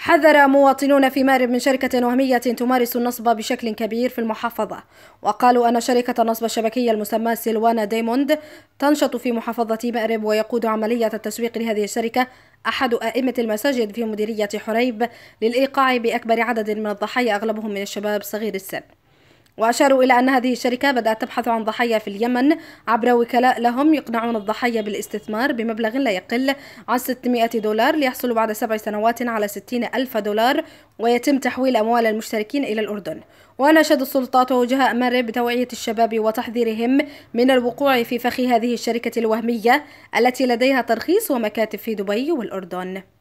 حذر مواطنون في مارب من شركة وهمية تمارس النصب بشكل كبير في المحافظة وقالوا أن شركة النصب الشبكية المسماة سيلوانا دايموند تنشط في محافظة مأرب ويقود عملية التسويق لهذه الشركة أحد أئمة المساجد في مديرية حريب للإيقاع بأكبر عدد من الضحايا أغلبهم من الشباب صغير السن وأشاروا إلى أن هذه الشركة بدأت تبحث عن ضحايا في اليمن عبر وكلاء لهم يقنعون الضحايا بالاستثمار بمبلغ لا يقل عن 600 دولار ليحصلوا بعد سبع سنوات على 60 ألف دولار ويتم تحويل أموال المشتركين إلى الأردن وناشد السلطات وجهاء مارب بتوعية الشباب وتحذيرهم من الوقوع في فخ هذه الشركة الوهمية التي لديها ترخيص ومكاتب في دبي والأردن